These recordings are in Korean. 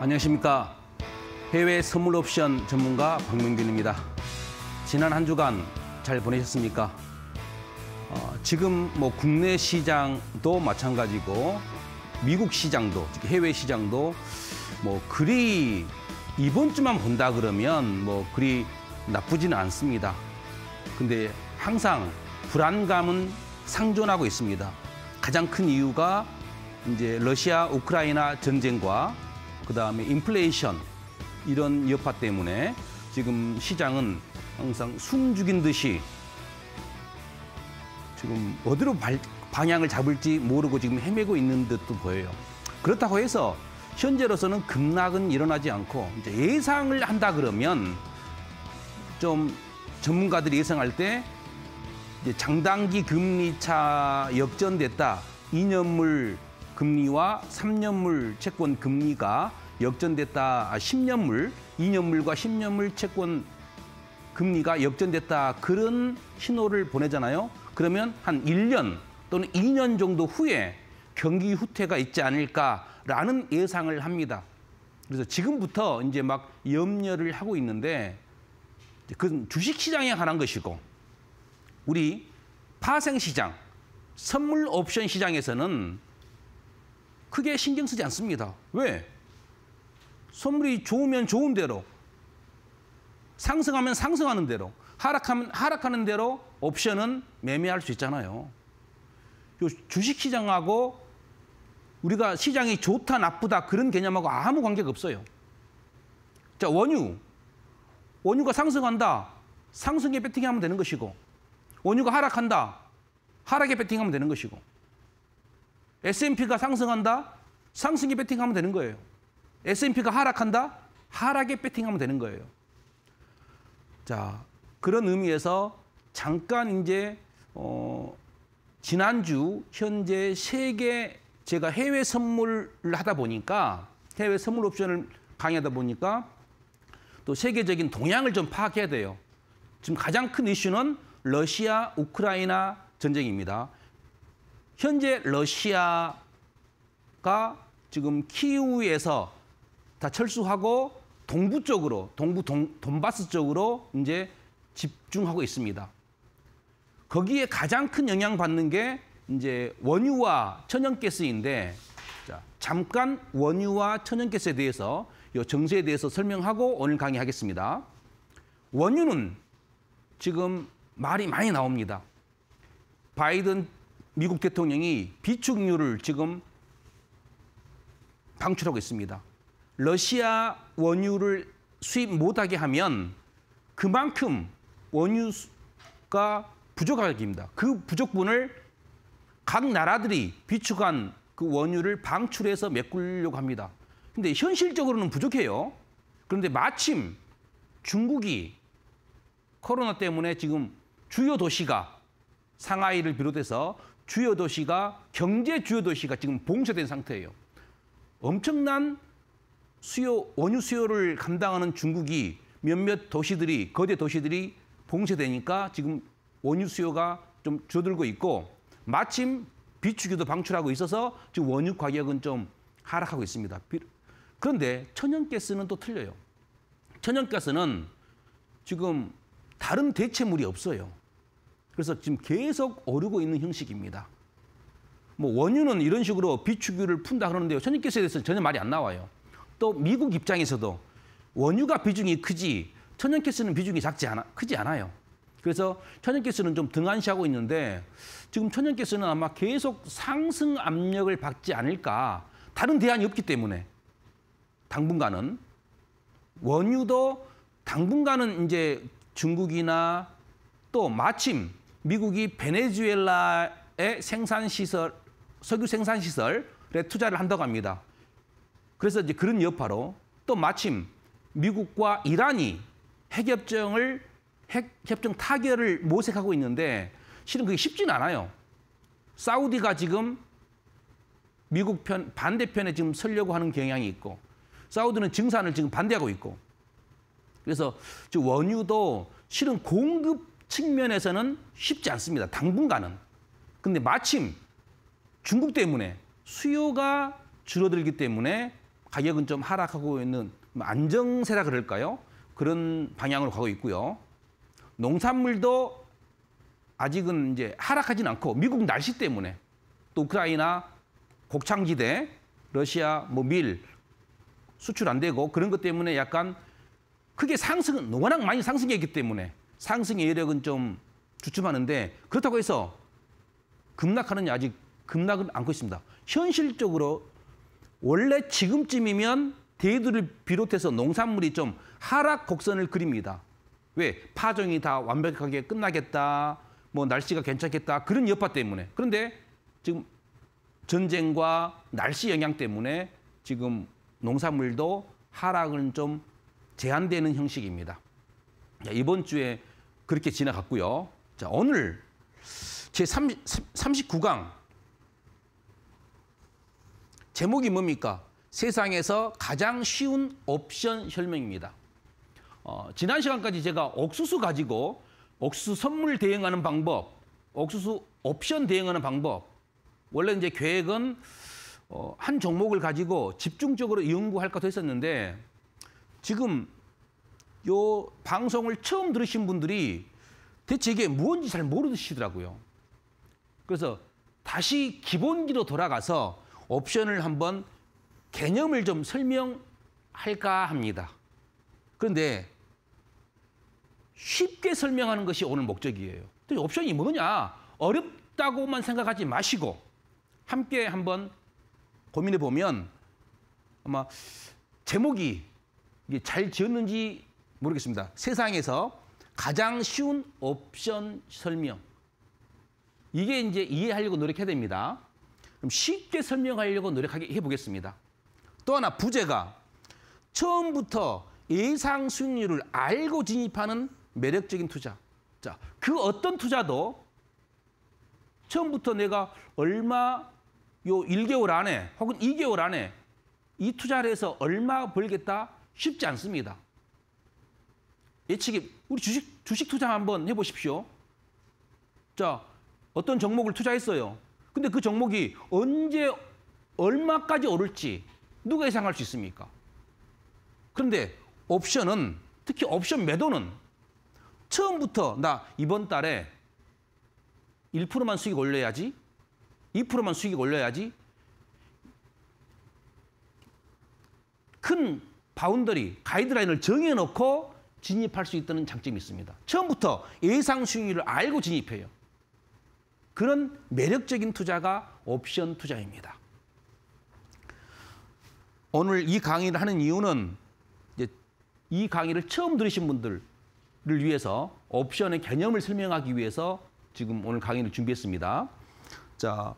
안녕하십니까. 해외 선물 옵션 전문가 박명균입니다. 지난 한 주간 잘 보내셨습니까? 어, 지금 뭐 국내 시장도 마찬가지고 미국 시장도 해외 시장도 뭐 그리 이번 주만 본다 그러면 뭐 그리 나쁘지는 않습니다. 근데 항상 불안감은 상존하고 있습니다. 가장 큰 이유가 이제 러시아 우크라이나 전쟁과 그다음에 인플레이션 이런 여파 때문에 지금 시장은 항상 숨죽인 듯이 지금 어디로 발, 방향을 잡을지 모르고 지금 헤매고 있는 듯도 보여요. 그렇다고 해서 현재로서는 급락은 일어나지 않고 이제 예상을 한다 그러면 좀 전문가들이 예상할 때 이제 장단기 금리 차 역전됐다. 이념물 금리와 3년물 채권 금리가 역전됐다. 아, 10년물, 2년물과 10년물 채권 금리가 역전됐다. 그런 신호를 보내잖아요. 그러면 한 1년 또는 2년 정도 후에 경기 후퇴가 있지 않을까라는 예상을 합니다. 그래서 지금부터 이제 막 염려를 하고 있는데 그건 주식시장에 관한 것이고 우리 파생시장, 선물 옵션 시장에서는 크게 신경 쓰지 않습니다. 왜? 선물이 좋으면 좋은 대로, 상승하면 상승하는 대로, 하락하면 하락하는 대로 옵션은 매매할 수 있잖아요. 주식 시장하고 우리가 시장이 좋다 나쁘다 그런 개념하고 아무 관계가 없어요. 자, 원유. 원유가 상승한다. 상승에 배팅하면 되는 것이고 원유가 하락한다. 하락에 배팅하면 되는 것이고 S&P가 상승한다? 상승에 베팅하면 되는 거예요. S&P가 하락한다? 하락에 베팅하면 되는 거예요. 자, 그런 의미에서 잠깐 이제 어, 지난주 현재 세계 제가 해외 선물을 하다 보니까 해외 선물 옵션을 강의하다 보니까 또 세계적인 동향을 좀 파악해야 돼요. 지금 가장 큰 이슈는 러시아 우크라이나 전쟁입니다. 현재 러시아가 지금 키우에서 다 철수하고 동부 쪽으로 동부 동, 돈바스 쪽으로 이제 집중하고 있습니다. 거기에 가장 큰 영향 받는 게 이제 원유와 천연가스인데 자, 잠깐 원유와 천연가스에 대해서 요 정세에 대해서 설명하고 오늘 강의하겠습니다. 원유는 지금 말이 많이 나옵니다. 바이든 미국 대통령이 비축유를 지금 방출하고 있습니다. 러시아 원유를 수입 못하게 하면 그만큼 원유가 부족하게 됩니다. 그 부족분을 각 나라들이 비축한 그 원유를 방출해서 메꾸려고 합니다. 근데 현실적으로는 부족해요. 그런데 마침 중국이 코로나 때문에 지금 주요 도시가 상하이를 비롯해서 주요 도시가 경제 주요 도시가 지금 봉쇄된 상태예요. 엄청난 수요 원유 수요를 감당하는 중국이 몇몇 도시들이 거대 도시들이 봉쇄되니까 지금 원유 수요가 좀 줄어들고 있고 마침 비축유도 방출하고 있어서 지금 원유 가격은 좀 하락하고 있습니다. 그런데 천연가스는 또 틀려요. 천연가스는 지금 다른 대체물이 없어요. 그래서 지금 계속 오르고 있는 형식입니다. 뭐 원유는 이런 식으로 비축유를 푼다 그러는데요. 전님께서에 대해서 전혀 말이 안 나와요. 또 미국 입장에서도 원유가 비중이 크지 천연가스는 비중이 작지 않아 크지 않아요. 그래서 천연가스는 좀 등한시하고 있는데 지금 천연가스는 아마 계속 상승 압력을 받지 않을까. 다른 대안이 없기 때문에 당분간은 원유도 당분간은 이제 중국이나 또 마침 미국이 베네수엘라의 생산시설, 석유 생산시설에 투자를 한다고 합니다. 그래서 이제 그런 여파로 또 마침 미국과 이란이 핵협정을 핵협정 타결을 모색하고 있는데 실은 그게 쉽진 않아요. 사우디가 지금 미국 편 반대편에 지금 서려고 하는 경향이 있고 사우디는 증산을 지금 반대하고 있고 그래서 원유도 실은 공급 측면에서는 쉽지 않습니다. 당분간은. 근데 마침 중국 때문에 수요가 줄어들기 때문에 가격은 좀 하락하고 있는 안정세라 그럴까요? 그런 방향으로 가고 있고요. 농산물도 아직은 이제 하락하진 않고 미국 날씨 때문에 또 우크라이나 곡창지대, 러시아 뭐 밀 수출 안 되고 그런 것 때문에 약간 크게 상승은 워낙 많이 상승했기 때문에 상승의 여력은 좀 주춤하는데 그렇다고 해서 급락하는 아직 급락은 않고 있습니다. 현실적으로 원래 지금쯤이면 대두를 비롯해서 농산물이 좀 하락 곡선을 그립니다. 왜? 파종이 다 완벽하게 끝나겠다, 뭐 날씨가 괜찮겠다 그런 여파 때문에. 그런데 지금 전쟁과 날씨 영향 때문에 지금 농산물도 하락은 좀 제한되는 형식입니다. 이번 주에 그렇게 지나갔고요. 자, 오늘 제 30, 39강 제목이 뭡니까? 세상에서 가장 쉬운 옵션 설명입니다. 어, 지난 시간까지 제가 옥수수 가지고 옥수수 선물 대응하는 방법, 옥수수 옵션 대응하는 방법. 원래 이제 계획은 어, 한 종목을 가지고 집중적으로 연구할 것도 했었는데 지금 요 방송을 처음 들으신 분들이 대체 이게 뭔지 잘 모르시더라고요. 그래서 다시 기본기로 돌아가서 옵션을 한번 개념을 좀 설명할까 합니다. 그런데 쉽게 설명하는 것이 오늘 목적이에요. 또 옵션이 뭐냐? 어렵다고만 생각하지 마시고 함께 한번 고민해 보면 아마 제목이 잘 지었는지 모르겠습니다. 세상에서 가장 쉬운 옵션 설명. 이게 이제 이해하려고 노력해야 됩니다. 그럼 쉽게 설명하려고 노력해 하게 보겠습니다. 또 하나 부제가 처음부터 예상 수익률을 알고 진입하는 매력적인 투자. 자, 그 어떤 투자도 처음부터 내가 얼마 요 1개월 안에 혹은 2개월 안에 이 투자를 해서 얼마 벌겠다 쉽지 않습니다. 예측이 우리 주식 주식 투자 한번 해보십시오. 자 어떤 종목을 투자했어요. 근데 그 종목이 언제 얼마까지 오를지 누가 예상할 수 있습니까? 그런데 옵션은 특히 옵션 매도는 처음부터 나 이번 달에 1%만 수익 올려야지 2%만 수익 올려야지 큰 바운더리 가이드라인을 정해놓고 진입할 수 있다는 장점이 있습니다. 처음부터 예상 수익을 알고 진입해요. 그런 매력적인 투자가 옵션 투자입니다. 오늘 이 강의를 하는 이유는 이 강의를 처음 들으신 분들을 위해서 옵션의 개념을 설명하기 위해서 지금 오늘 강의를 준비했습니다. 자,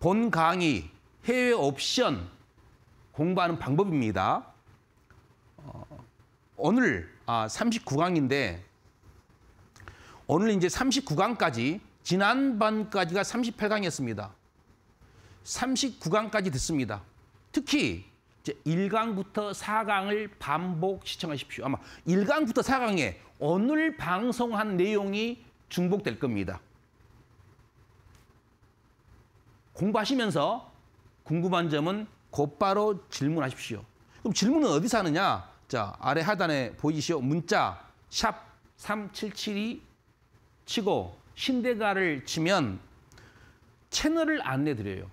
본 강의 해외 옵션 공부하는 방법입니다. 어, 오늘 아, 39강인데 오늘 이제 39강까지 지난번까지가 38강이었습니다. 39강까지 듣습니다. 특히 이제 1강부터 4강을 반복 시청하십시오. 아마 1강부터 4강에 오늘 방송한 내용이 중복될 겁니다. 공부하시면서 궁금한 점은 곧바로 질문하십시오. 그럼 질문은 어디서 하느냐? 자, 아래 하단에 보이시오? 문자 샵 3772 치고 신대가를 치면 채널을 안내 드려요.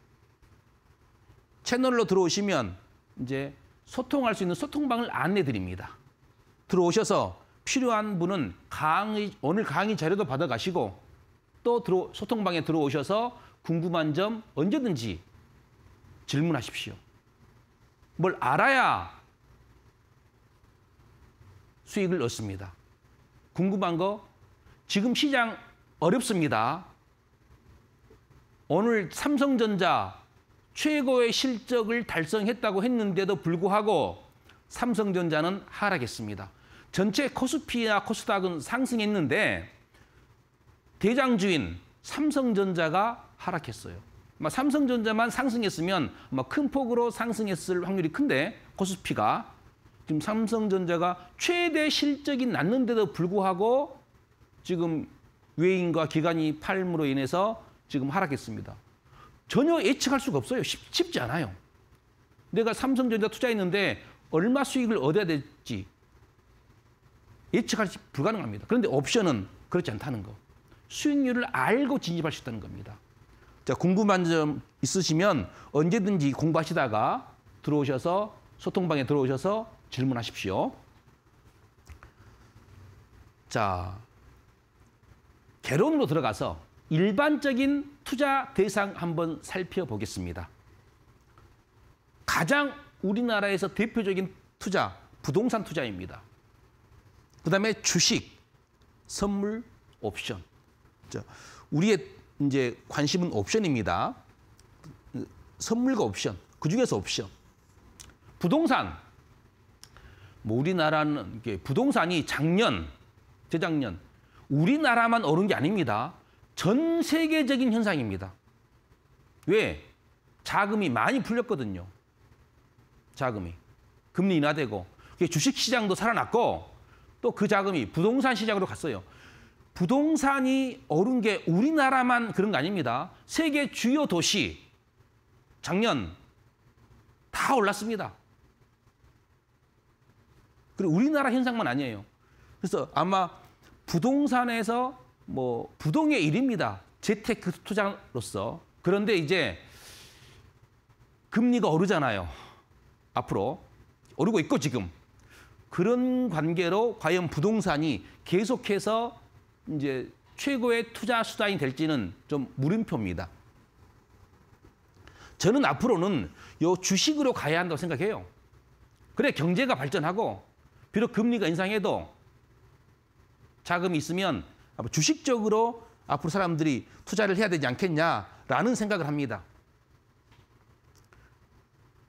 채널로 들어오시면 이제 소통할 수 있는 소통방을 안내 드립니다. 들어오셔서 필요한 분은 강의, 오늘 강의 자료도 받아가시고 또 들어, 소통방에 들어오셔서 궁금한 점 언제든지 질문하십시오. 뭘 알아야 수익을 얻습니다. 궁금한 거 지금 시장 어렵습니다. 오늘 삼성전자 최고의 실적을 달성했다고 했는데도 불구하고 삼성전자는 하락했습니다. 전체 코스피나 코스닥은 상승했는데 대장주인 삼성전자가 하락했어요. 삼성전자만 상승했으면 큰 폭으로 상승했을 확률이 큰데 코스피가 지금 삼성전자가 최대 실적이 났는데도 불구하고 지금 외인과 기관이 팔므로 인해서 지금 하락했습니다. 전혀 예측할 수가 없어요. 쉽, 지 않아요. 내가 삼성전자 투자했는데 얼마 수익을 얻어야 될지 예측할 수 불가능합니다. 그런데 옵션은 그렇지 않다는 거. 수익률을 알고 진입할 수 있다는 겁니다. 자, 궁금한 점 있으시면 언제든지 공부하시다가 들어오셔서 소통방에 들어오셔서 질문하십시오. 자, 개론으로 들어가서 일반적인 투자 대상 한번 살펴보겠습니다. 가장 우리나라에서 대표적인 투자, 부동산 투자입니다. 그 다음에 주식, 선물, 옵션. 우리의 이제 관심은 옵션입니다. 선물과 옵션, 그중에서 옵션. 부동산, 뭐 우리나라는 부동산이 작년, 재작년 우리나라만 오른 게 아닙니다. 전 세계적인 현상입니다. 왜? 자금이 많이 풀렸거든요. 자금이. 금리 인하되고 주식시장도 살아났고 또 그 자금이 부동산 시장으로 갔어요. 부동산이 오른 게 우리나라만 그런 거 아닙니다. 세계 주요 도시 작년 다 올랐습니다. 그리고 우리나라 현상만 아니에요. 그래서 아마 부동산에서 뭐 부동의 일입니다. 재테크 투자로서. 그런데 이제 금리가 오르잖아요. 앞으로 오르고 있고 지금 그런 관계로 과연 부동산이 계속해서 이제 최고의 투자 수단이 될지는 좀 물음표입니다. 저는 앞으로는 요 주식으로 가야 한다고 생각해요. 그래 경제가 발전하고 비록 금리가 인상해도 자금이 있으면 주식적으로 앞으로 사람들이 투자를 해야 되지 않겠냐라는 생각을 합니다.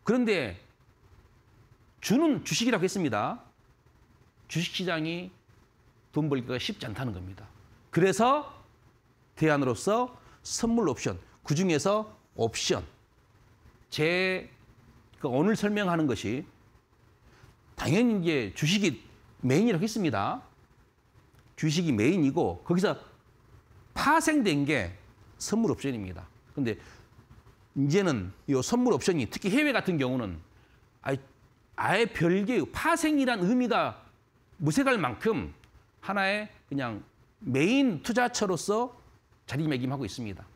그런데 주는 주식이라고 했습니다. 주식시장이 돈 벌기가 쉽지 않다는 겁니다. 그래서 대안으로서 선물 옵션, 그중에서 옵션, 제 그러니까 오늘 설명하는 것이 당연히 이제 주식이 메인이라고 했습니다. 주식이 메인이고 거기서 파생된 게 선물 옵션입니다. 근데 이제는 이 선물 옵션이 특히 해외 같은 경우는 아예, 아예 별개의 파생이란 의미가 무색할 만큼 하나의 그냥 메인 투자처로서 자리매김하고 있습니다.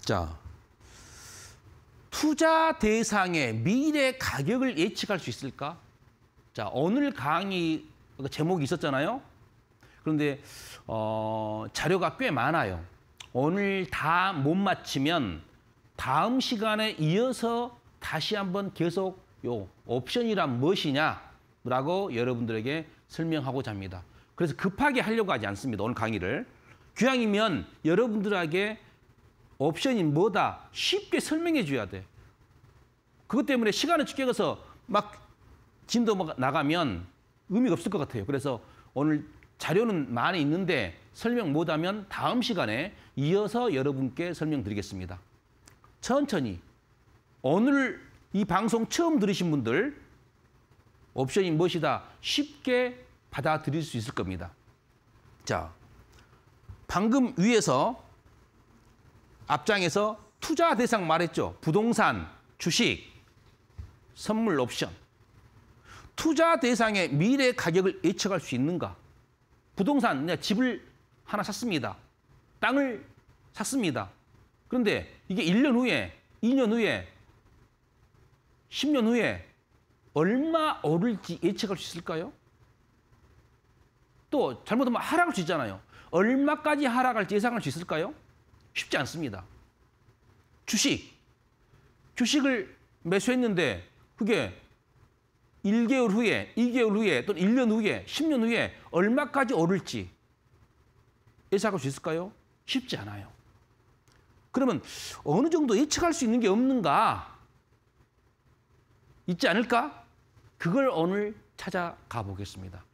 자, 투자 대상의 미래 가격을 예측할 수 있을까? 자, 오늘 강의 그 제목이 있었잖아요. 그런데 어, 자료가 꽤 많아요. 오늘 다 못마치면 다음 시간에 이어서 다시 한번 계속 요 옵션이란 무엇이냐라고 여러분들에게 설명하고자 합니다. 그래서 급하게 하려고 하지 않습니다. 오늘 강의를. 귀향이면 여러분들에게 옵션이 뭐다 쉽게 설명해 줘야 돼. 그것 때문에 시간을 축격해서 막 진도 막 나가면 의미가 없을 것 같아요. 그래서 오늘 자료는 많이 있는데 설명 못하면 다음 시간에 이어서 여러분께 설명드리겠습니다. 천천히 오늘 이 방송 처음 들으신 분들 옵션이 무엇이다 쉽게 받아들일 수 있을 겁니다. 자, 방금 위에서 앞장에서 투자 대상 말했죠. 부동산, 주식, 선물 옵션. 투자 대상의 미래 가격을 예측할 수 있는가? 부동산, 그냥 집을 하나 샀습니다. 땅을 샀습니다. 그런데 이게 1년 후에, 2년 후에, 10년 후에 얼마 오를지 예측할 수 있을까요? 또 잘못하면 하락할 수 있잖아요. 얼마까지 하락할지 예상할 수 있을까요? 쉽지 않습니다. 주식. 주식을 매수했는데 그게 1개월 후에, 2개월 후에 또는 1년 후에, 10년 후에 얼마까지 오를지 예상할수 있을까요? 쉽지 않아요. 그러면 어느 정도 예측할 수 있는 게 없는가? 있지 않을까? 그걸 오늘 찾아가 보겠습니다.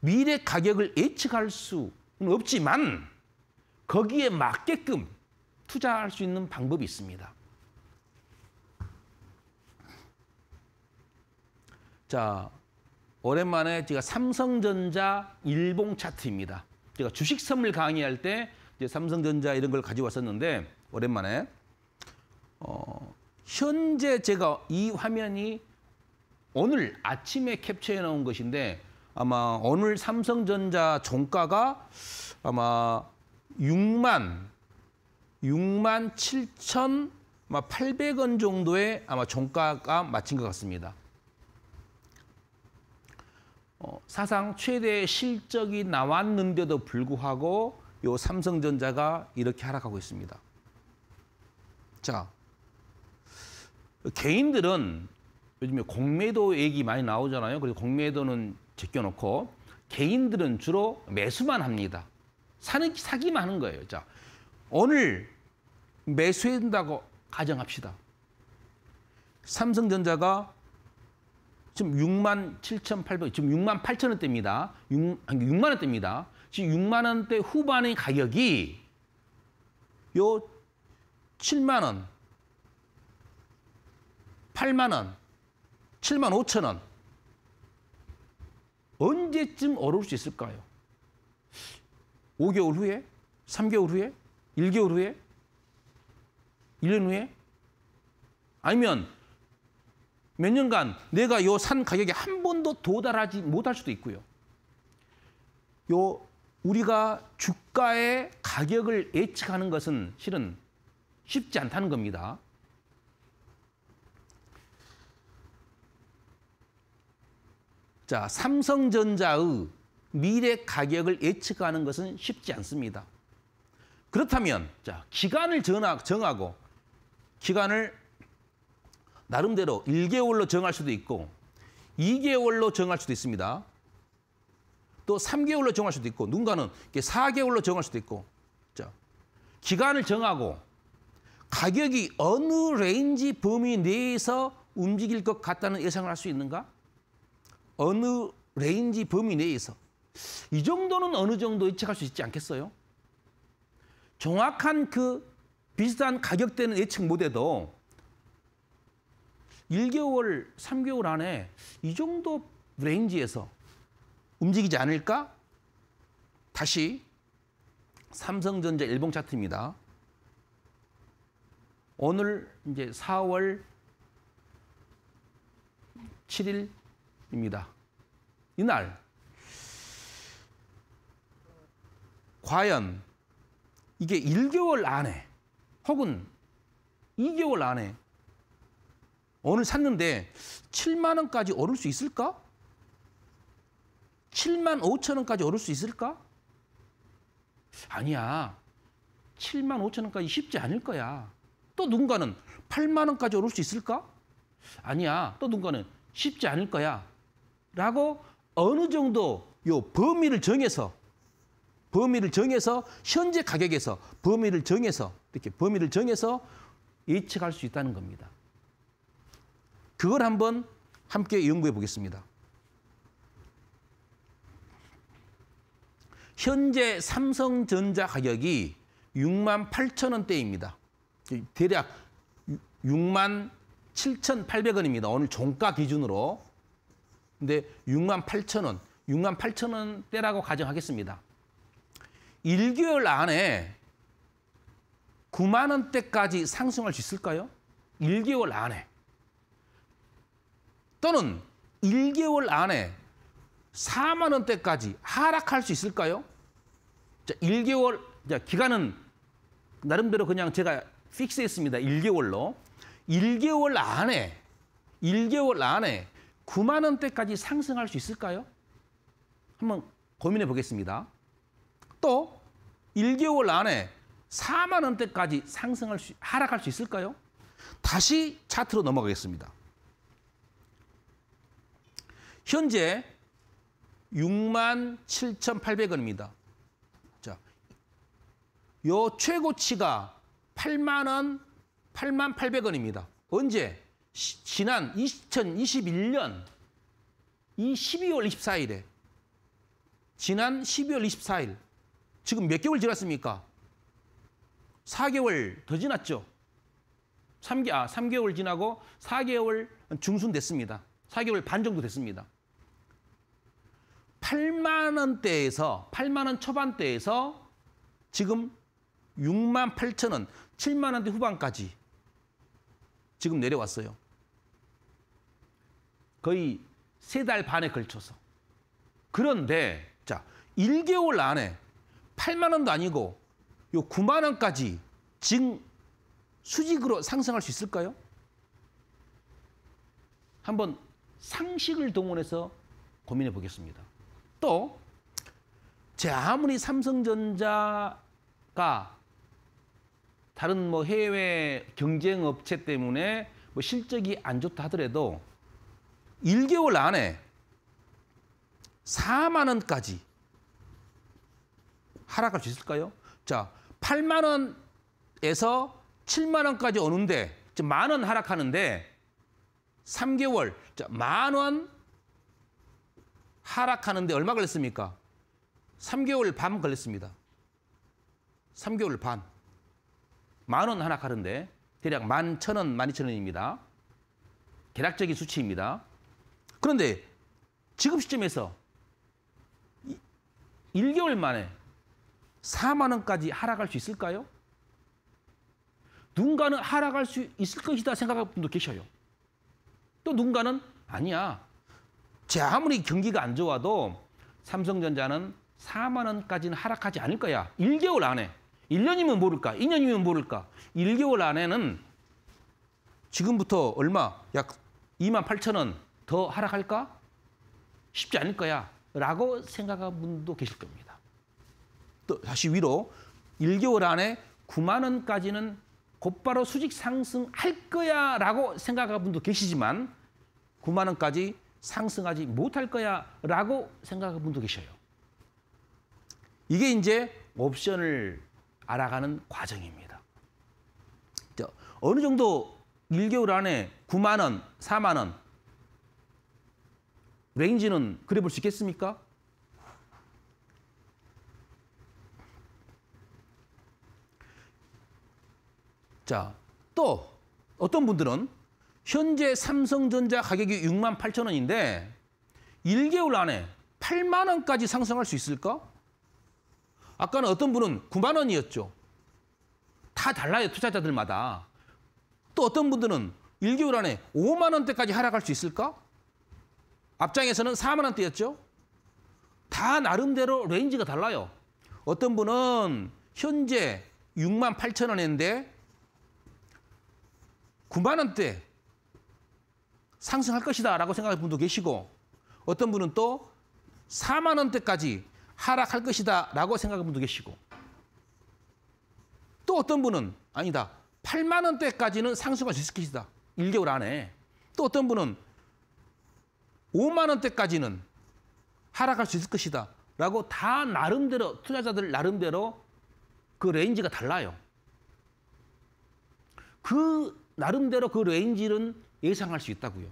미래 가격을 예측할 수는 없지만 거기에 맞게끔 투자할 수 있는 방법이 있습니다. 자, 오랜만에 제가 삼성전자 일봉 차트입니다. 제가 주식 선물 강의할 때 이제 삼성전자 이런 걸 가져왔었는데 오랜만에 어, 현재 제가 이 화면이 오늘 아침에 캡처해 놓은 것인데 아마 오늘 삼성전자 종가가 아마 6만 6만 7천 800원 정도의 아마 종가가 맞힌 것 같습니다. 어, 사상 최대 실적이 나왔는데도 불구하고 요 삼성전자가 이렇게 하락하고 있습니다. 자, 개인들은 요즘에 공매도 얘기 많이 나오잖아요. 그리고 공매도는 제껴놓고 개인들은 주로 매수만 합니다. 사는 사기만 하는 거예요. 자, 오늘 매수해준다고 가정합시다. 삼성전자가 지금 6만 7,800, 지금 6만 8천 원대입니다. 6, 6만 원대입니다. 지금 6만 원대 후반의 가격이 요 7만 원, 8만 원, 7만 5천 원 언제쯤 오를 수 있을까요? 5개월 후에? 3개월 후에? 1개월 후에? 1년 후에? 아니면 몇 년간 내가 요 산 가격에 한 번도 도달하지 못할 수도 있고요. 요 우리가 주가의 가격을 예측하는 것은 실은 쉽지 않다는 겁니다. 자, 삼성전자의 미래 가격을 예측하는 것은 쉽지 않습니다. 그렇다면 자 기간을 정하고 기간을 나름대로 1개월로 정할 수도 있고 2개월로 정할 수도 있습니다. 또 3개월로 정할 수도 있고 누군가는 4개월로 정할 수도 있고 자 기간을 정하고 가격이 어느 레인지 범위 내에서 움직일 것 같다는 예상을 할 수 있는가? 어느 레인지 범위 내에서 이 정도는 어느 정도 예측할 수 있지 않겠어요? 정확한 그 비슷한 가격대는 예측 못해도 1개월, 3개월 안에 이 정도 레인지에서 움직이지 않을까? 다시 삼성전자 일봉 차트입니다. 오늘 이제 4월 7일입니다. 이날 과연 이게 1개월 안에 혹은 2개월 안에 오늘 샀는데 7만 원까지 오를 수 있을까? 7만 5천 원까지 오를 수 있을까? 아니야. 7만 5천 원까지 쉽지 않을 거야. 또 누군가는 8만 원까지 오를 수 있을까? 아니야. 또 누군가는 쉽지 않을 거야. 라고 어느 정도 요 범위를 정해서 범위를 정해서 현재 가격에서 범위를 정해서 이렇게 범위를 정해서 예측할 수 있다는 겁니다. 그걸 한번 함께 연구해 보겠습니다. 현재 삼성전자 가격이 6만 8천 원대입니다. 대략 6만 7 8 0원입니다 오늘 종가 기준으로. 근데 6만 8천 원, 6만 8천 원대라고 가정하겠습니다. 1개월 안에 9만 원대까지 상승할 수 있을까요? 1개월 안에. 또는 1개월 안에 4만 원대까지 하락할 수 있을까요? 자, 1개월 자, 기간은 나름대로 그냥 제가 픽스했습니다. 1개월로. 1개월 안에 1개월 안에 9만 원대까지 상승할 수 있을까요? 한번 고민해 보겠습니다. 또 1개월 안에 4만 원대까지 상승할 수, 하락할 수 있을까요? 다시 차트로 넘어가겠습니다. 현재 6만 7,800원입니다. 자, 요 최고치가 8만 원, 8만 800원입니다. 언제? 시, 지난 2021년 이 12월 24일에 지난 12월 24일 지금 몇 개월 지났습니까? 4개월 더 지났죠. 3개, 아, 3개월 지나고 4개월 중순 됐습니다. 4개월 반 정도 됐습니다. 8만 원대에서 8만 원 초반대에서 지금 6만 8천 원, 7만 원대 후반까지 지금 내려왔어요. 거의 세 달 반에 걸쳐서. 그런데 자, 1개월 안에 8만 원도 아니고 요 9만 원까지 증 수직으로 상승할 수 있을까요? 한번 상식을 동원해서 고민해 보겠습니다. 또, 제 아무리 삼성전자가 다른 뭐 해외 경쟁 업체 때문에 뭐 실적이 안 좋다 하더라도 1개월 안에 4만 원까지 하락할 수 있을까요? 자, 8만 원에서 7만 원까지 오는데 만 원 하락하는데 3개월 만원 하락하는데 얼마 걸렸습니까? 3개월 반 걸렸습니다. 3개월 반. 만 원 하락하는데 대략 11,000원, 12,000원입니다. 계략적인 수치입니다. 그런데 지금 시점에서 1개월 만에 4만 원까지 하락할 수 있을까요? 누군가는 하락할 수 있을 것이다 생각하는 분도 계셔요. 또 누군가는 아니야. 제 아무리 경기가 안 좋아도 삼성전자는 4만 원까지는 하락하지 않을 거야. 1개월 안에. 1년이면 모를까? 2년이면 모를까? 1개월 안에는 지금부터 얼마? 약 2만 8천 원 더 하락할까? 쉽지 않을 거야. 라고 생각한 분도 계실 겁니다. 다시 위로 1개월 안에 9만 원까지는 곧바로 수직 상승할 거야라고 생각하는 분도 계시지만 9만 원까지 상승하지 못할 거야라고 생각하는 분도 계셔요. 이게 이제 옵션을 알아가는 과정입니다. 어느 정도 1개월 안에 9만 원, 4만 원 레인지는 그려볼 수 있겠습니까? 자, 또 어떤 분들은 현재 삼성전자 가격이 6만 8천 원인데 1개월 안에 8만 원까지 상승할 수 있을까? 아까는 어떤 분은 9만 원이었죠. 다 달라요, 투자자들마다. 또 어떤 분들은 1개월 안에 5만 원대까지 하락할 수 있을까? 앞장에서는 4만 원대였죠. 다 나름대로 레인지가 달라요. 어떤 분은 현재 6만 8천 원인데 9만 원대 상승할 것이다라고 생각하는 분도 계시고 어떤 분은 또 4만 원대까지 하락할 것이다라고 생각하는 분도 계시고 또 어떤 분은 아니다. 8만 원대까지는 상승할 수 있을 것이다. 1개월 안에. 또 어떤 분은 5만 원대까지는 하락할 수 있을 것이다. 라고 다 나름대로 투자자들 나름대로 그 레인지가 달라요. 그 나름대로 그 레인지는 예상할 수 있다고요.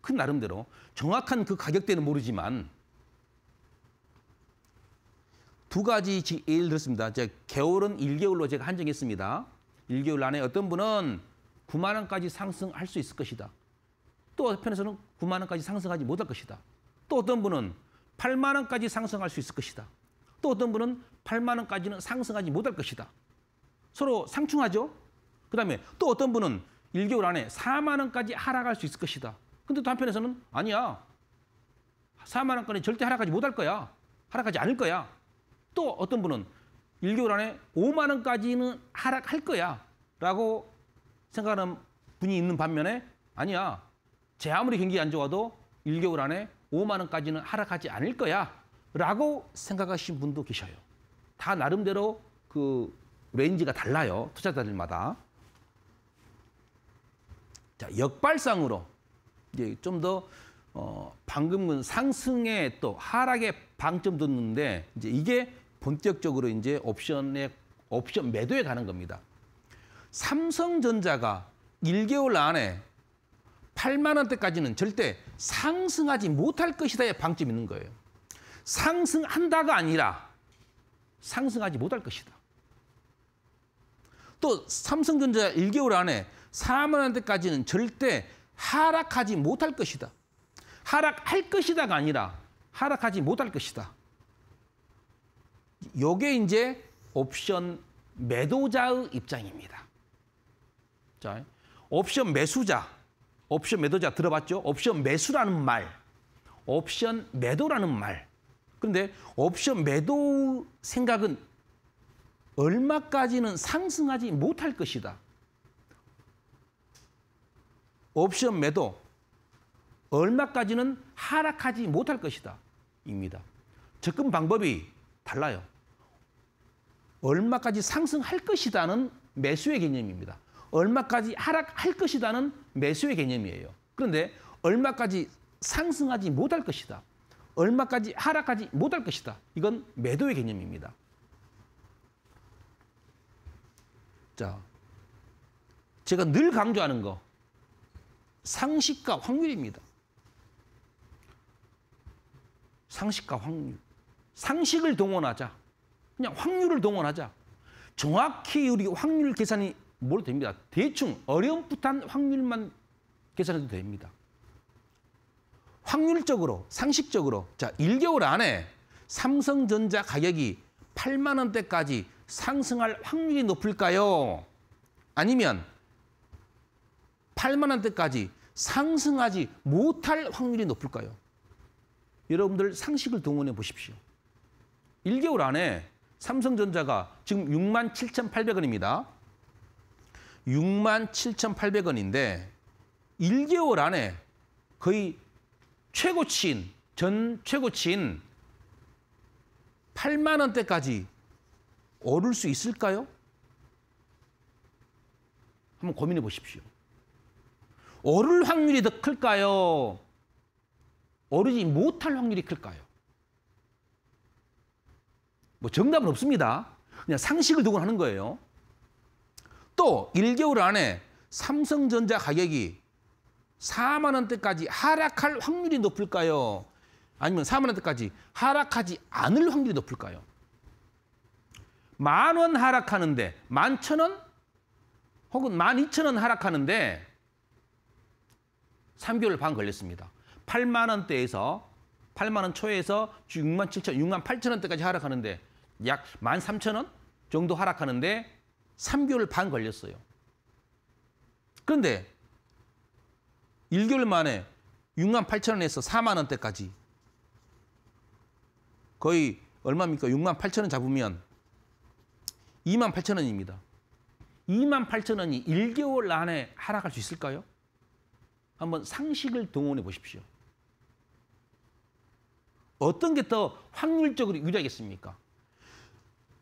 그 나름대로 정확한 그 가격대는 모르지만 두 가지 예를 들었습니다. 제 개월은 1개월로 제가 한정했습니다. 1개월 안에 어떤 분은 9만 원까지 상승할 수 있을 것이다. 또 한편에서는 9만 원까지 상승하지 못할 것이다. 또 어떤 분은 8만 원까지 상승할 수 있을 것이다. 또 어떤 분은 8만 원까지는 상승하지 못할 것이다. 서로 상충하죠. 그다음에 또 어떤 분은 1개월 안에 4만 원까지 하락할 수 있을 것이다. 근데 또 한편에서는 아니야. 4만 원까지 절대 하락하지 못할 거야. 하락하지 않을 거야. 또 어떤 분은 1개월 안에 5만 원까지는 하락할 거야. 라고 생각하는 분이 있는 반면에 아니야. 제 아무리 경기 가안 좋아도 1개월 안에 5만 원까지는 하락하지 않을 거야. 라고 생각하신 분도 계셔요. 다 나름대로 그 레인지가 달라요. 투자자들마다. 자, 역발상으로 이제 좀더 어, 방금은 상승에 또 하락에 방점 뒀는데 이제 이게 본격적으로 이제 옵션에 옵션 매도에 가는 겁니다. 삼성전자가 1개월 안에 8만 원대까지는 절대 상승하지 못할 것이다에 방점이 있는 거예요. 상승한다가 아니라 상승하지 못할 것이다. 또 삼성전자 1개월 안에 4만 원대까지는 절대 하락하지 못할 것이다. 하락할 것이다가 아니라 하락하지 못할 것이다. 요게 이제 옵션 매도자의 입장입니다. 자, 옵션 매수자, 옵션 매도자 들어봤죠? 옵션 매수라는 말, 옵션 매도라는 말. 그런데 옵션 매도 생각은 얼마까지는 상승하지 못할 것이다. 옵션 매도 얼마까지는 하락하지 못할 것이다. 입니다. 접근 방법이 달라요. 얼마까지 상승할 것이다는 매수의 개념입니다. 얼마까지 하락할 것이다는 매수의 개념이에요. 그런데 얼마까지 상승하지 못할 것이다. 얼마까지 하락하지 못할 것이다. 이건 매도의 개념입니다. 자, 제가 늘 강조하는 거 상식과 확률입니다. 상식과 확률. 상식을 동원하자. 그냥 확률을 동원하자. 정확히 우리 확률 계산이 뭘 됩니다. 대충 어렴풋한 확률만 계산해도 됩니다. 확률적으로 상식적으로 자 1개월 안에 삼성전자 가격이 8만 원대까지 상승할 확률이 높을까요? 아니면 8만 원대까지 상승하지 못할 확률이 높을까요? 여러분들 상식을 동원해 보십시오. 1개월 안에 삼성전자가 지금 6만 7,800원입니다. 6만 7,800원인데 1개월 안에 거의 최고치인 전 최고치인 8만 원대까지 오를 수 있을까요? 한번 고민해 보십시오. 오를 확률이 더 클까요? 오르지 못할 확률이 클까요? 뭐 정답은 없습니다. 그냥 상식을 두고 하는 거예요. 또 1개월 안에 삼성전자 가격이 4만 원대까지 하락할 확률이 높을까요? 아니면 4만 원대까지 하락하지 않을 확률이 높을까요? 만원 하락하는데 만 천원 혹은 만 이천 원 하락하는데 3개월 반 걸렸습니다. 8만 원대에서 8만 원 초에서 6만 7천, 6만 8천 원대까지 하락하는데 약만 3천 원 정도 하락하는데 3개월 반 걸렸어요. 그런데 1개월 만에 6만 8천 원에서 4만 원대까지 거의 얼마입니까? 6만 8천 원 잡으면 2만 8천 원입니다. 2만 8천 원이 1개월 안에 하락할 수 있을까요? 한번 상식을 동원해 보십시오. 어떤 게 더 확률적으로 유리하겠습니까?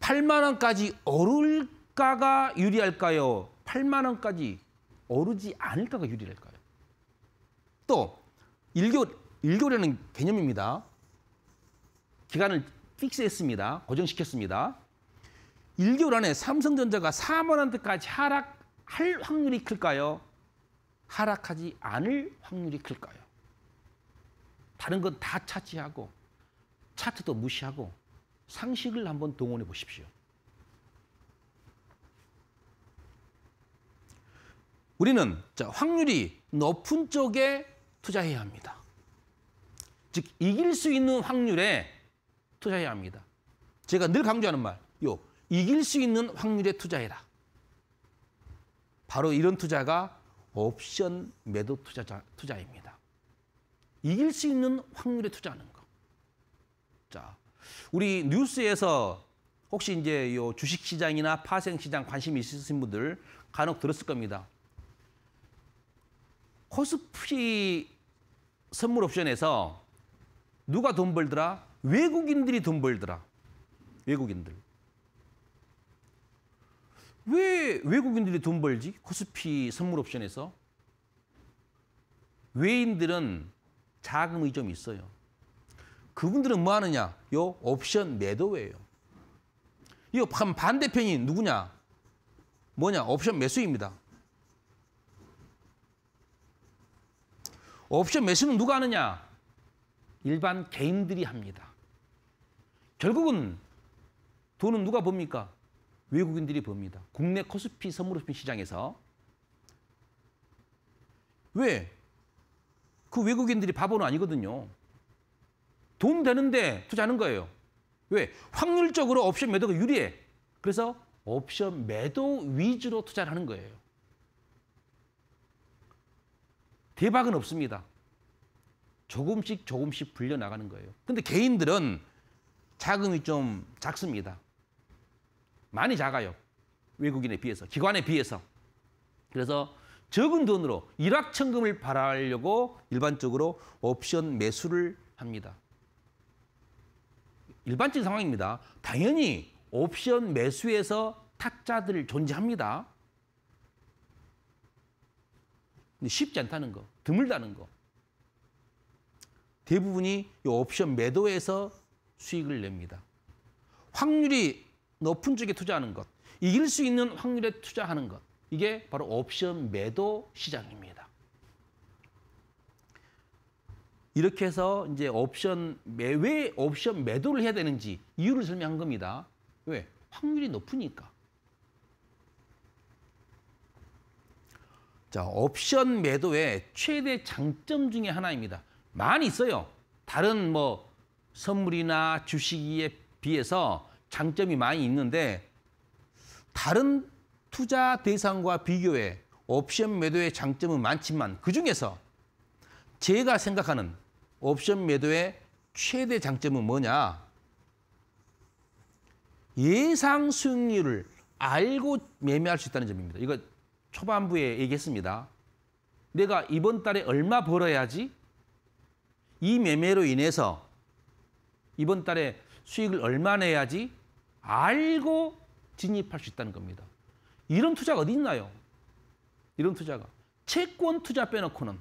8만 원까지 오를까가 유리할까요? 8만 원까지 오르지 않을까가 유리할까요? 또 1개월, 1개월이라는 개념입니다. 기간을 픽스했습니다. 고정시켰습니다. 1개월 안에 삼성전자가 4만원대까지 하락할 확률이 클까요? 하락하지 않을 확률이 클까요? 다른 건 다 차지하고 차트도 무시하고 상식을 한번 동원해 보십시오. 우리는 자, 확률이 높은 쪽에 투자해야 합니다. 즉 이길 수 있는 확률에 투자해야 합니다. 제가 늘 강조하는 말. 이길 수 있는 확률에 투자해라. 바로 이런 투자가 옵션 매도 투자, 투자입니다. 이길 수 있는 확률에 투자하는 거. 자, 우리 뉴스에서 혹시 이제 요 주식시장이나 파생시장 관심 있으신 분들 간혹 들었을 겁니다. 코스피 선물 옵션에서 누가 돈 벌더라? 외국인들이 돈 벌더라. 외국인들. 왜 외국인들이 돈 벌지? 코스피 선물 옵션에서. 외인들은 자금이 좀 있어요. 그분들은 뭐 하느냐? 요 옵션 매도예요. 이거 반대편이 누구냐? 뭐냐? 옵션 매수입니다. 옵션 매수는 누가 하느냐? 일반 개인들이 합니다. 결국은 돈은 누가 봅니까? 외국인들이 봅니다. 국내 코스피 선물호품 시장에서. 왜? 그 외국인들이 바보는 아니거든요. 돈 되는데 투자하는 거예요. 왜? 확률적으로 옵션 매도가 유리해. 그래서 옵션 매도 위주로 투자를 하는 거예요. 대박은 없습니다. 조금씩 조금씩 불려나가는 거예요. 근데 개인들은 자금이 좀 작습니다. 많이 작아요. 외국인에 비해서, 기관에 비해서. 그래서 적은 돈으로 일확천금을 발하려고 일반적으로 옵션 매수를 합니다. 일반적인 상황입니다. 당연히 옵션 매수에서 타짜들 존재합니다. 근데 쉽지 않다는 거, 드물다는 거. 대부분이 이 옵션 매도에서 수익을 냅니다. 확률이 높은 쪽에 투자하는 것, 이길 수 있는 확률에 투자하는 것, 이게 바로 옵션 매도 시장입니다. 이렇게 해서 이제 옵션 매, 왜 옵션 매도를 해야 되는지 이유를 설명한 겁니다. 왜? 확률이 높으니까. 자, 옵션 매도의 최대 장점 중의 하나입니다. 많이 있어요. 다른 뭐 선물이나 주식에 비해서 장점이 많이 있는데 다른 투자 대상과 비교해 옵션 매도의 장점은 많지만 그중에서 제가 생각하는 옵션 매도의 최대 장점은 뭐냐? 예상 수익률을 알고 매매할 수 있다는 점입니다. 이거 초반부에 얘기했습니다. 내가 이번 달에 얼마 벌어야지 이 매매로 인해서 이번 달에 수익을 얼마 내야지 알고 진입할 수 있다는 겁니다. 이런 투자가 어디 있나요? 이런 투자가. 채권 투자 빼놓고는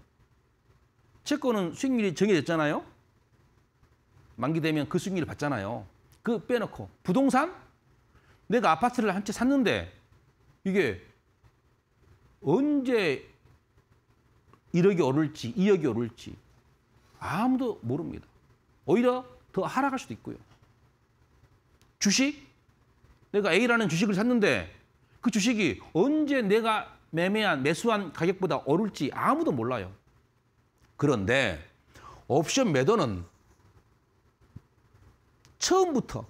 채권은 수익률이 정해졌잖아요. 만기되면 그 수익률을 받잖아요. 그 빼놓고 부동산 내가 아파트를 한 채 샀는데 이게 언제 1억이 오를지 2억이 오를지 아무도 모릅니다. 오히려 더 하락할 수도 있고요. 주식 내가 A라는 주식을 샀는데 그 주식이 언제 내가 매매한 매수한 가격보다 오를지 아무도 몰라요. 그런데 옵션 매도는 처음부터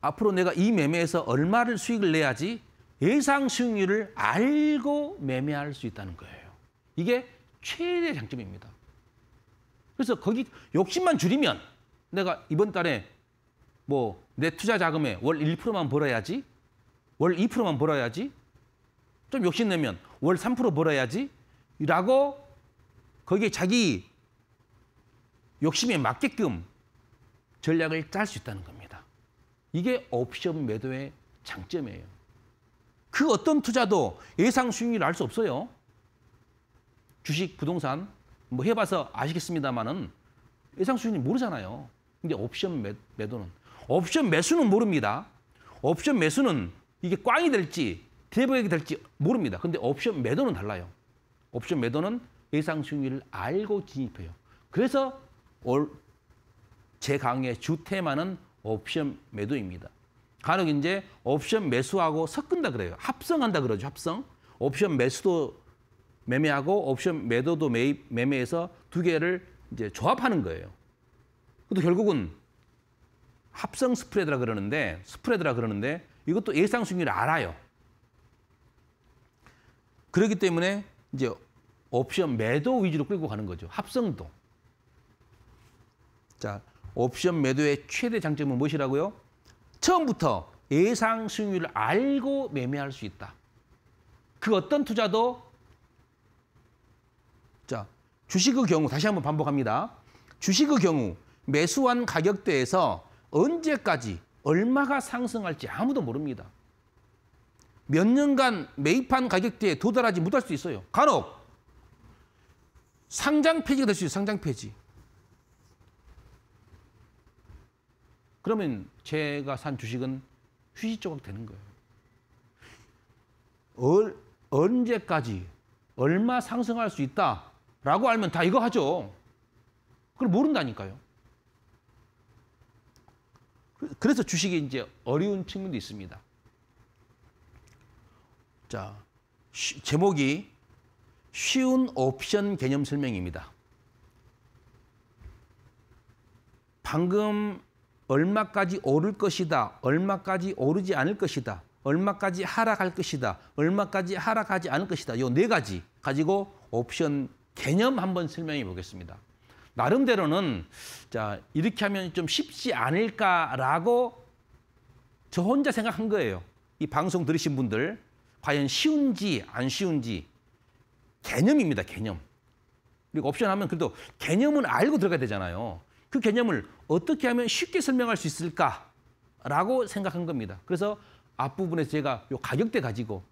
앞으로 내가 이 매매에서 얼마를 수익을 내야지 예상 수익률을 알고 매매할 수 있다는 거예요. 이게 최대 장점입니다. 그래서 거기 욕심만 줄이면 내가 이번 달에 뭐 내 투자 자금에 월 1%만 벌어야지, 월 2%만 벌어야지, 좀 욕심내면 월 3% 벌어야지, 라고 거기에 자기 욕심에 맞게끔 전략을 짤 수 있다는 겁니다. 이게 옵션 매도의 장점이에요. 그 어떤 투자도 예상 수익률을 알 수 없어요. 주식, 부동산 뭐 해봐서 아시겠습니다마는 예상 수익률 모르잖아요. 근데 옵션 매, 매도는 옵션 매수는 모릅니다. 옵션 매수는 이게 꽝이 될지 대박이 될지 모릅니다. 근데 옵션 매도는 달라요. 옵션 매도는 예상 수익률을 알고 진입해요. 그래서 올, 제 강의 주테마는 옵션 매도입니다. 간혹 이제 옵션 매수하고 섞은다 그래요. 합성한다 그러죠. 합성. 옵션 매수도 매매하고 옵션 매도도 매입, 매매해서 두 개를 이제 조합하는 거예요. 그것도 결국은 합성 스프레드라 그러는데 스프레드라 그러는데 이것도 예상 수익률을 알아요. 그렇기 때문에 이제 옵션 매도 위주로 끌고 가는 거죠. 합성도. 자, 옵션 매도의 최대 장점은 무엇이라고요? 처음부터 예상 수익률을 알고 매매할 수 있다. 그 어떤 투자도 자, 주식의 경우 다시 한번 반복합니다. 주식의 경우 매수한 가격대에서 언제까지 얼마가 상승할지 아무도 모릅니다. 몇 년간 매입한 가격대에 도달하지 못할 수 있어요. 간혹 상장 폐지가 될 수 있어요. 상장 폐지. 그러면 제가 산 조직은 휴지 조각 되는 거예요. 얼, 언제까지 얼마 상승할 수 있다라고 알면 다 이거 하죠. 그걸 모른다니까요. 그래서 주식이 이제 어려운 측면도 있습니다. 자, 쉬, 제목이 쉬운 옵션 개념 설명입니다. 방금 얼마까지 오를 것이다, 얼마까지 오르지 않을 것이다, 얼마까지 하락할 것이다, 얼마까지 하락하지 않을 것이다. 요 네 가지 가지고 옵션 개념 한번 설명해 보겠습니다. 나름대로는 자 이렇게 하면 좀 쉽지 않을까라고 저 혼자 생각한 거예요. 이 방송 들으신 분들 과연 쉬운지 안 쉬운지 개념입니다. 개념. 그리고 옵션 하면 그래도 개념은 알고 들어가야 되잖아요. 그 개념을 어떻게 하면 쉽게 설명할 수 있을까라고 생각한 겁니다. 그래서 앞부분에서 제가 요 가격대 가지고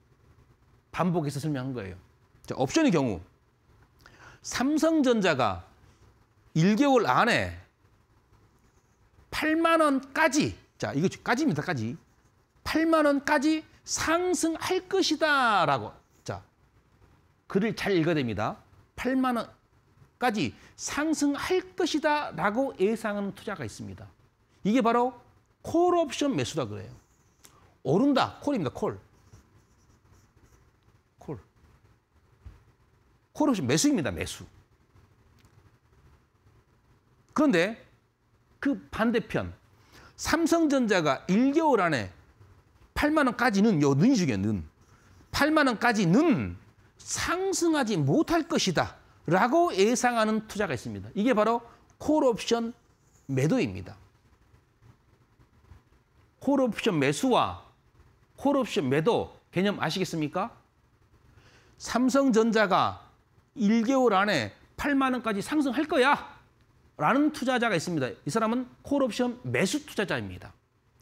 반복해서 설명한 거예요. 자, 옵션의 경우 삼성전자가 1개월 안에 8만 원까지 자 이거 까지입니다 까지 8만 원까지 상승할 것이다 라고 자 글을 잘 읽어야 됩니다 8만 원까지 상승할 것이다 라고 예상하는 투자가 있습니다 이게 바로 콜 옵션 매수라 그래요 오른다 콜입니다 콜. 콜 옵션 매수입니다 매수 그런데 그 반대편 삼성전자가 1개월 안에 8만 원까지는 요는이에요 8만 원까지는 상승하지 못할 것이다. 라고 예상하는 투자가 있습니다. 이게 바로 콜옵션 매도입니다. 콜옵션 매수와 콜옵션 매도 개념 아시겠습니까? 삼성전자가 1개월 안에 8만 원까지 상승할 거야. 라는 투자자가 있습니다. 이 사람은 콜옵션 매수 투자자입니다.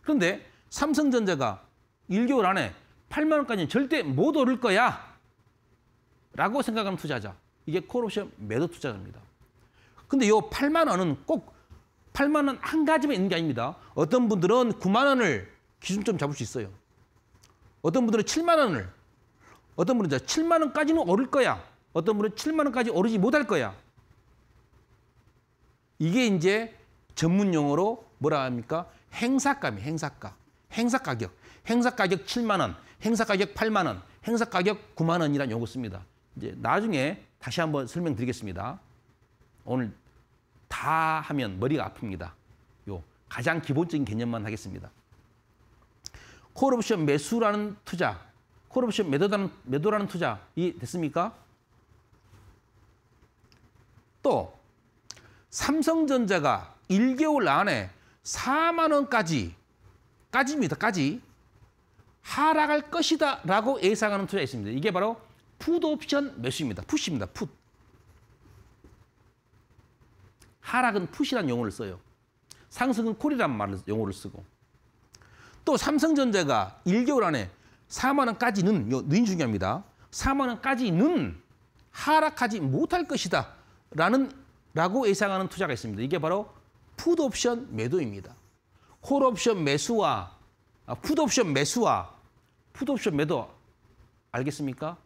그런데 삼성전자가 1개월 안에 8만 원까지는 절대 못 오를 거야. 라고 생각하는 투자자. 이게 콜옵션 매도 투자자입니다. 근데 이 8만 원은 꼭 8만 원 한 가지만 있는 게 아닙니다. 어떤 분들은 9만 원을 기준점 잡을 수 있어요. 어떤 분들은 7만 원을 어떤 분은 7만 원까지는 오를 거야. 어떤 분은 7만 원까지 오르지 못할 거야. 이게 이제 전문 용어로 뭐라 합니까? 행사값이 행사가. 행사 가격. 행사 가격 7만 원, 행사 가격 8만 원, 행사 가격 9만 원이란 용어 씁니다. 이제 나중에 다시 한번 설명드리겠습니다. 오늘 다 하면 머리가 아픕니다. 요 가장 기본적인 개념만 하겠습니다. 콜옵션 매수라는 투자, 콜옵션 매도라는, 매도라는 투자, 이 됐습니까? 또 삼성전자가 1개월 안에 4만 원까지 까지입니다. 까지 하락할 것이다 라고 예상하는 투자 있습니다. 이게 바로 푸드 옵션 매수입니다. 푸시입니다. 풋. 하락은 푸시란 용어를 써요. 상승은 콜이란 말을 용어를 쓰고 또 삼성전자가 1개월 안에 4만 원까지는 요는 중요합니다. 4만 원까지는 하락하지 못할 것이다 라는 라고 예상하는 투자가 있습니다. 이게 바로 풋옵션 매도입니다. 콜옵션 매수와 아, 풋옵션 매수와 풋옵션 매도 알겠습니까?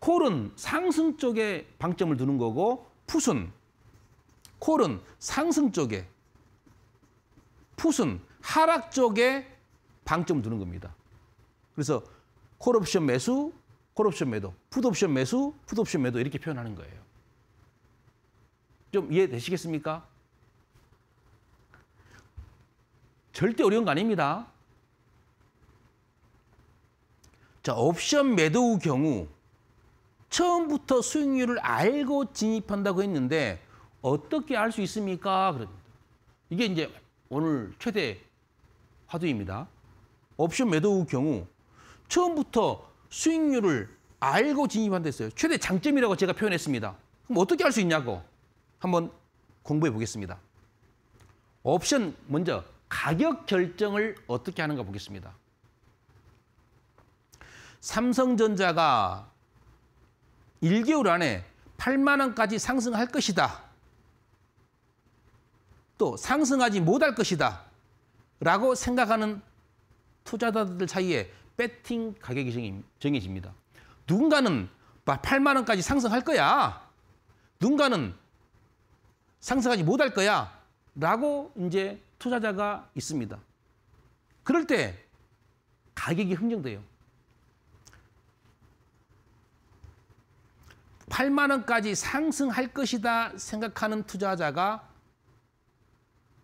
콜은 상승 쪽에 방점을 두는 거고 풋은 콜은 상승 쪽에 풋은 하락 쪽에 방점 두는 겁니다. 그래서 콜옵션 매수, 콜옵션 매도, 풋옵션 매수, 풋옵션 매도 이렇게 표현하는 거예요. 좀 이해되시겠습니까? 절대 어려운 거 아닙니다. 자, 옵션 매도의 경우 처음부터 수익률을 알고 진입한다고 했는데 어떻게 알 수 있습니까? 그럽니다. 이게 이제 오늘 최대 화두입니다. 옵션 매도의 경우 처음부터 수익률을 알고 진입한댔어요. 최대 장점이라고 제가 표현했습니다. 그럼 어떻게 알 수 있냐고. 한번 공부해 보겠습니다. 옵션 먼저 가격 결정을 어떻게 하는가 보겠습니다. 삼성전자가 1개월 안에 8만 원까지 상승할 것이다. 또 상승하지 못할 것이다. 라고 생각하는 투자자들 사이에 배팅 가격이 정해집니다. 누군가는 8만 원까지 상승할 거야. 누군가는 상승하지 못할 거야. 라고 이제 투자자가 있습니다. 그럴 때 가격이 흥정돼요. 8만 원까지 상승할 것이다 생각하는 투자자가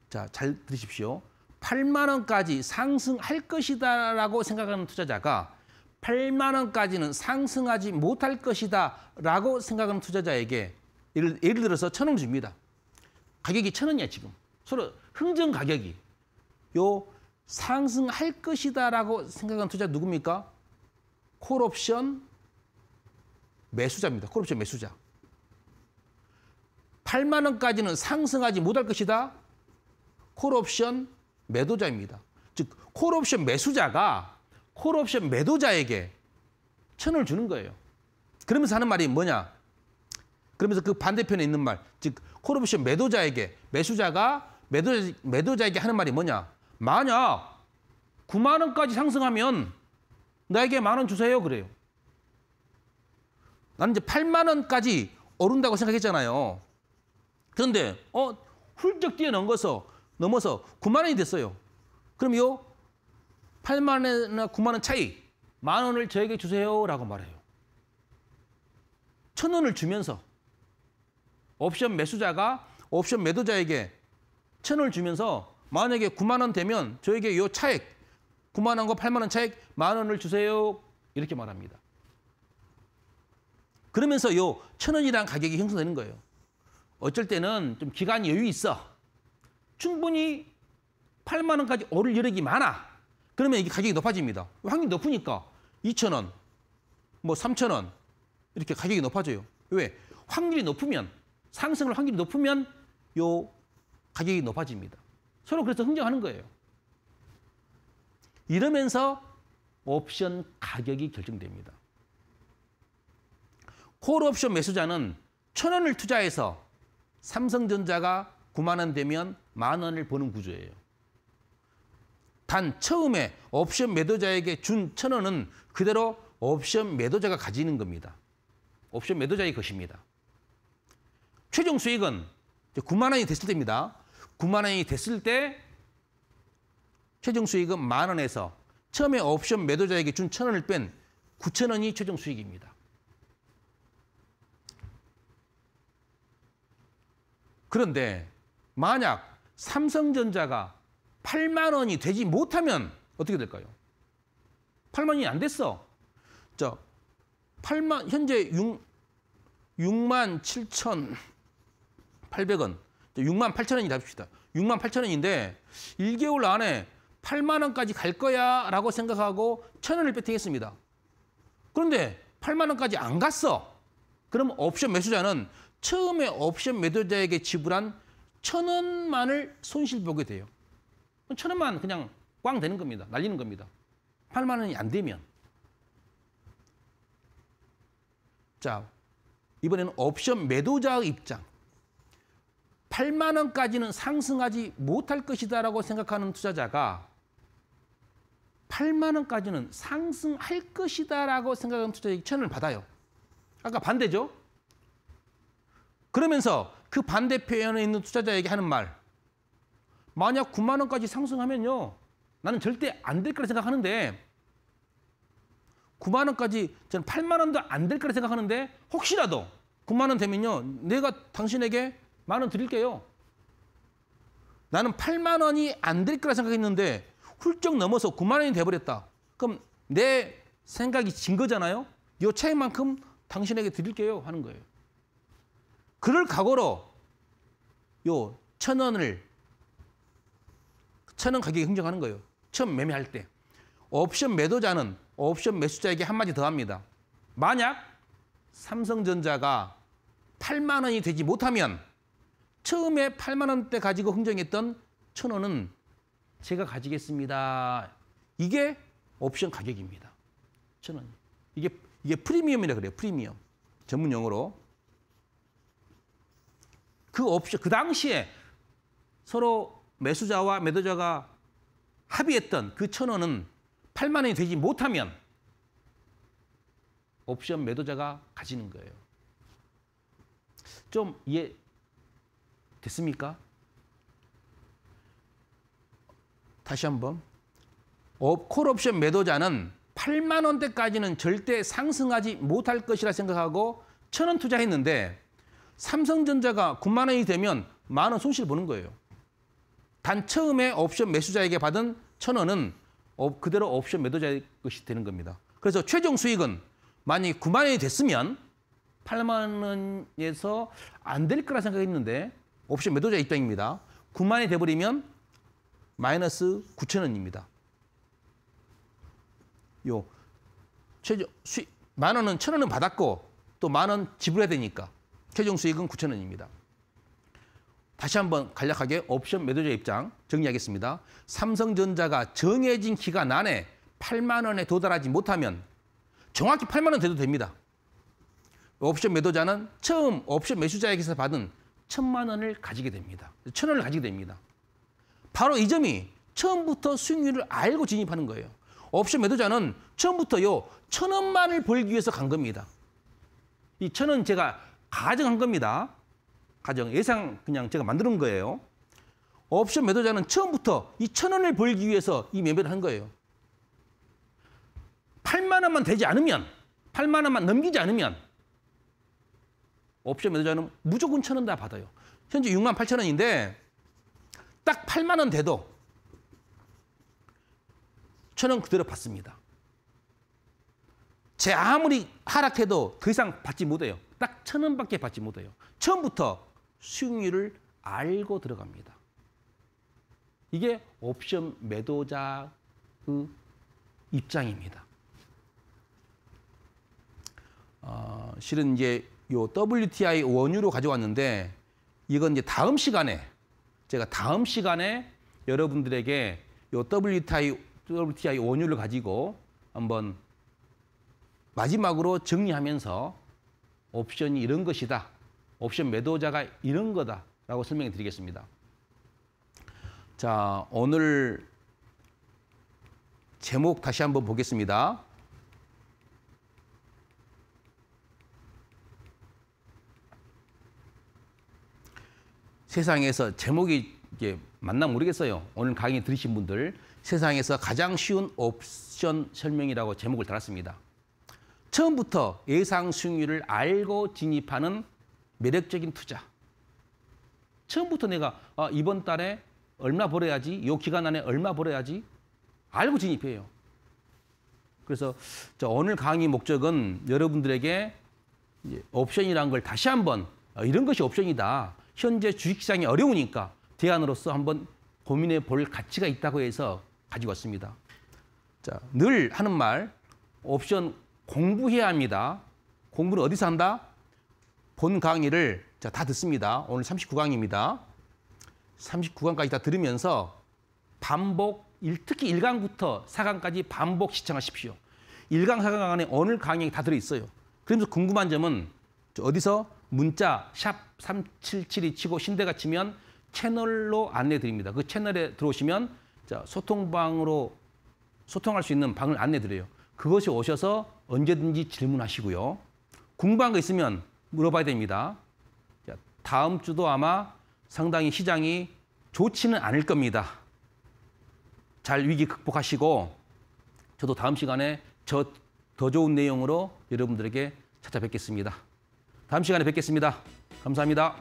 자, 잘 들으십시오. 8만 원까지 상승할 것이다 라고 생각하는 투자자가 8만 원까지는 상승하지 못할 것이다 라고 생각하는 투자자에게 예를, 예를 들어서 천원 줍니다. 가격이 천 원이야 지금. 서로 흥정 가격이 요 상승할 것이다라고 생각한 투자 누굽니까? 콜옵션 매수자입니다. 콜옵션 매수자. 8만 원까지는 상승하지 못할 것이다. 콜옵션 매도자입니다. 즉 콜옵션 매수자가 콜옵션 매도자에게 천을 주는 거예요. 그러면서 하는 말이 뭐냐? 그러면서 그 반대편에 있는 말, 즉 콜옵션 매도자에게 매수자가 매도자, 매도자에게 하는 말이 뭐냐? 만약 9만 원까지 상승하면 나에게 만 원 주세요 그래요. 나는 이제 8만 원까지 오른다고 생각했잖아요. 그런데 어 훌쩍 뛰어넘어서 넘어서 9만 원이 됐어요. 그럼 요 8만 원이나 9만 원 차이 만 원을 저에게 주세요라고 말해요. 천 원을 주면서 옵션 매수자가 옵션 매도자에게 천 원을 주면서 만약에 9만 원 되면 저에게 요 차액 9만 원과 8만 원 차액 만 원을 주세요. 이렇게 말합니다. 그러면서 요천 원이란 가격이 형성되는 거예요. 어쩔 때는 좀 기간 여유 있어. 충분히 8만 원까지 오를 여력이 많아. 그러면 이게 가격이 높아집니다. 확률이 높으니까 2천 원, 뭐 3천 원 이렇게 가격이 높아져요. 왜? 확률이 높으면 상승을 확률이 높으면 요 가격이 높아집니다. 서로 그래서 흥정하는 거예요. 이러면서 옵션 가격이 결정됩니다. 콜 옵션 매수자는 천원을 투자해서 삼성전자가 9만 원 되면 만 원을 버는 구조예요. 단 처음에 옵션 매도자에게 준 천원은 그대로 옵션 매도자가 가지는 겁니다. 옵션 매도자의 것입니다. 최종 수익은 9만 원이 됐을 때입니다. 9만 원이 됐을 때 최종 수익은 만 원에서 처음에 옵션 매도자에게 준 천 원을 뺀 9천 원이 최종 수익입니다. 그런데 만약 삼성전자가 8만 원이 되지 못하면 어떻게 될까요? 8만 원이 안 됐어. 저 8만 현재 6 6만 7천 800원. 6만 8천 원이라 합시다. 6만 8천 원인데 1개월 안에 8만 원까지 갈 거야 라고 생각하고 천 원을 베팅했습니다. 그런데 8만 원까지 안 갔어. 그럼 옵션 매수자는 처음에 옵션 매도자에게 지불한 천 원만을 손실 보게 돼요. 천 원만 그냥 꽝 되는 겁니다. 날리는 겁니다. 8만 원이 안 되면. 자, 이번에는 옵션 매도자의 입장. 8만 원까지는 상승하지 못할 것이다라고 생각하는 투자자가 8만 원까지는 상승할 것이다라고 생각하는 투자자의 추천을 받아요. 아까 반대죠. 그러면서 그반대표현에 있는 투자자에게 하는 말. 만약 9만 원까지 상승하면요. 나는 절대 안 될 거라 생각하는데 9만 원까지 저는 8만 원도 안 될 거라 생각하는데 혹시라도 9만 원 되면요. 내가 당신에게 만원 드릴게요. 나는 8만 원이 안 될 거라 생각했는데 훌쩍 넘어서 9만 원이 돼버렸다. 그럼 내 생각이 진 거잖아요. 이 차이만큼 당신에게 드릴게요 하는 거예요. 그럴 각오로 요천 원을 천 원 가격에 흥정하는 거예요. 처음 매매할 때 옵션 매도자는 옵션 매수자에게 한마디 더 합니다. 만약 삼성전자가 8만 원이 되지 못하면 처음에 8만 원대 가지고 흥정했던 천 원은 제가 가지겠습니다. 이게 옵션 가격입니다. 천 원. 이게 이게 프리미엄이라 그래요. 프리미엄. 전문 용어로. 그 옵션 그 당시에 서로 매수자와 매도자가 합의했던 그 천 원은 8만 원이 되지 못하면 옵션 매도자가 가지는 거예요. 좀 이해 됐습니까? 다시 한번. 콜옵션 매도자는 8만 원대까지는 절대 상승하지 못할 것이라 생각하고 천 원 투자했는데 삼성전자가 9만 원이 되면 만 원 손실 보는 거예요. 단 처음에 옵션 매수자에게 받은 천 원은 그대로 옵션 매도자의 것이 되는 겁니다. 그래서 최종 수익은 만약 9만 원이 됐으면 8만 원에서 안 될 거라 생각했는데 옵션 매도자 입장입니다. 9만이 돼버리면 마이너스 9천 원입니다. 요 최저 수익 만 원은 천 원은 받았고 또 만 원 지불해야 되니까 최종 수익은 9천 원입니다. 다시 한번 간략하게 옵션 매도자 입장 정리하겠습니다. 삼성전자가 정해진 기간 안에 8만 원에 도달하지 못하면 정확히 8만 원 돼도 됩니다. 옵션 매도자는 처음 옵션 매수자에게서 받은 천만 원을 가지게 됩니다. 천 원을 가지게 됩니다. 바로 이 점이 처음부터 수익률을 알고 진입하는 거예요. 옵션 매도자는 처음부터요 천 원만을 벌기 위해서 간 겁니다. 이 천 원 제가 가정한 겁니다. 가정 예상 그냥 제가 만드는 거예요. 옵션 매도자는 처음부터 이 천 원을 벌기 위해서 이 매매를 한 거예요. 8만 원만 되지 않으면 8만 원만 넘기지 않으면 옵션 매도자는 무조건 천 원 다 받아요. 현재 6만 8천 원인데 딱 8만 원 돼도 천 원 그대로 받습니다. 제 아무리 하락해도 더 이상 받지 못해요. 딱 천 원밖에 받지 못해요. 처음부터 수익률을 알고 들어갑니다. 이게 옵션 매도자의 입장입니다. 어, 실은 이제 요 WTI 원유로 가져왔는데 이건 이제 다음 시간에 제가 다음 시간에 여러분들에게 요 WTI WTI 원유를 가지고 한번 마지막으로 정리하면서 옵션이 이런 것이다. 옵션 매도자가 이런 거다라고 설명해 드리겠습니다. 자, 오늘 제목 다시 한번 보겠습니다. 세상에서 제목이 이게 맞나 모르겠어요. 오늘 강의 들으신 분들 세상에서 가장 쉬운 옵션 설명이라고 제목을 달았습니다. 처음부터 예상 수익률을 알고 진입하는 매력적인 투자. 처음부터 내가 아, 이번 달에 얼마 벌어야지, 이 기간 안에 얼마 벌어야지 알고 진입해요. 그래서 오늘 강의 목적은 여러분들에게 옵션이라걸 다시 한번 아, 이런 것이 옵션이다. 현재 주식시장이 어려우니까 대안으로서 한번 고민해 볼 가치가 있다고 해서 가지고 왔습니다. 자, 늘 하는 말, 옵션 공부해야 합니다. 공부는 어디서 한다? 본 강의를 자, 다 듣습니다. 오늘 39강입니다. 39강까지 다 들으면서 반복, 특히 1강부터 4강까지 반복 시청하십시오. 1강, 4강 안에 오늘 강의 다 들어있어요. 그러면서 궁금한 점은 어디서 문자 샵3 7 7 2 치고 신대가 치면 채널로 안내 드립니다. 그 채널에 들어오시면 자, 소통방으로 소통할 수 있는 방을 안내 드려요. 그것이 오셔서 언제든지 질문하시고요. 궁금한 거 있으면 물어봐야 됩니다. 자, 다음 주도 아마 상당히 시장이 좋지는 않을 겁니다. 잘 위기 극복하시고 저도 다음 시간에 저더 좋은 내용으로 여러분들에게 찾아뵙겠습니다. 다음 시간에 뵙겠습니다. 감사합니다.